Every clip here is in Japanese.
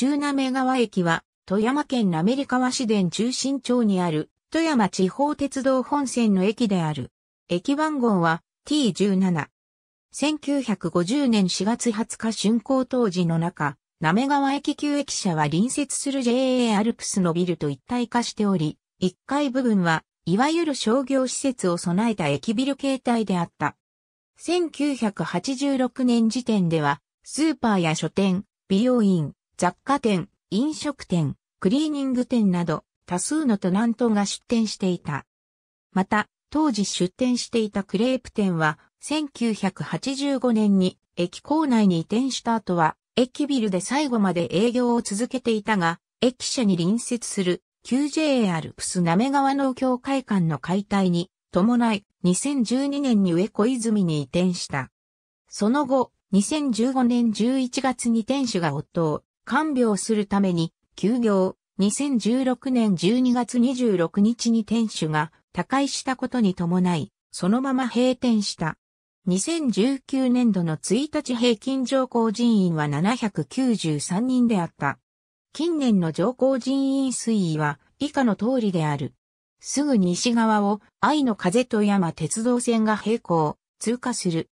中滑川駅は、富山県滑川市電中心町にある、富山地方鉄道本線の駅である。駅番号は T17。1950年4月20日竣工当時の中、滑川駅旧駅舎は隣接する JA アルプスのビルと一体化しており、1階部分は、いわゆる商業施設を備えた駅ビル形態であった。1986年時点では、スーパーや書店、美容院、雑貨店、飲食店、クリーニング店など多数のトナントが出店していた。また、当時出店していたクレープ店は1985年に駅構内に移転した後は駅ビルで最後まで営業を続けていたが、駅舎に隣接する QJ アルプス滑川農協会館の解体に伴い2012年に上小泉に移転した。その後、2015年11月に店主が夫を看病するために休業。2016年12月26日に店主が他界したことに伴い、そのまま閉店した。2019年度の1日平均上行人員は793人であった。近年の上行人員推移は以下の通りである。すぐ西側を愛の風と山鉄道線が並行、通過する。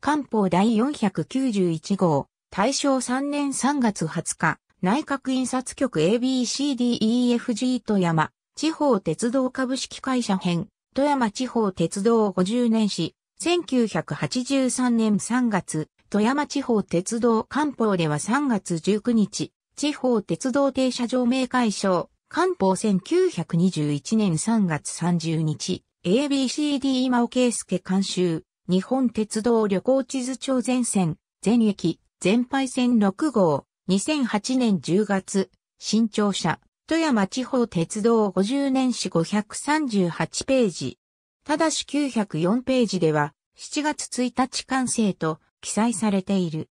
官報第491号、大正3年3月20日、内閣印刷局 ABCDEFG 富山、地方鉄道株式会社編、富山地方鉄道50年史、1983年3月、富山地方鉄道官報では3月19日、地方鉄道停車場名解消、官報1921年3月30日、ABCD 今尾圭介監修、日本鉄道旅行地図帳全線、全駅、全敗戦6号、2008年10月、新潮社、富山地方鉄道50年史538ページ。ただし904ページでは、7月1日完成と記載されている。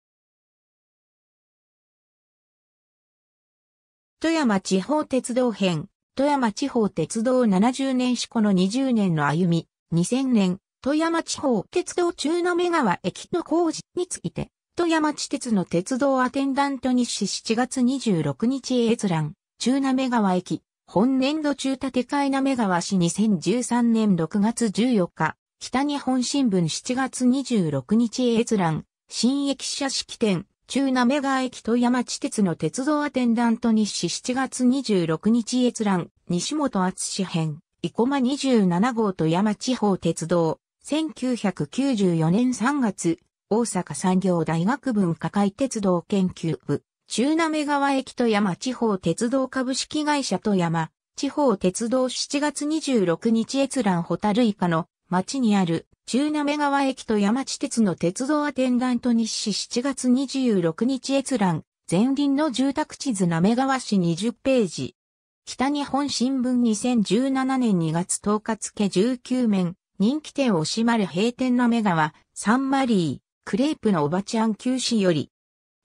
富山地方鉄道編、富山地方鉄道70年史この20年の歩み、2000年、富山地方鉄道中の目川駅の工事について、山地鉄の鉄道アテンダント日誌7月26日閲覧、中滑川駅、本年度中建て替え川市2013年6月14日、北日本新聞7月26日閲覧、新駅舎式典、中滑川駅と山地鉄の鉄道アテンダント日誌7月26日閲覧、西本厚志編、生駒27号と山地方鉄道、1994年3月、大阪産業大学文化会鉄道研究部、中滑川駅と山地方鉄道株式会社と山、地方鉄道7月26日閲覧ホタルイカの町にある中滑川駅と山地鉄の鉄道アテンダント日誌7月26日閲覧前輪の住宅地図滑川市20ページ北日本新聞2017年2月10日付19面人気店を閉まる閉店滑川サンマリークレープのおばちゃん休止より、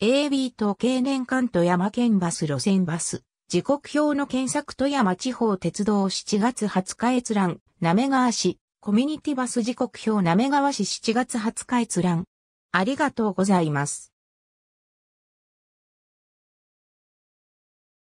AB と経年間富山県バス路線バス、時刻表の検索富山地方鉄道7月20日閲覧、め川市、コミュニティバス時刻表なめ川市7月20日閲覧。ありがとうございます。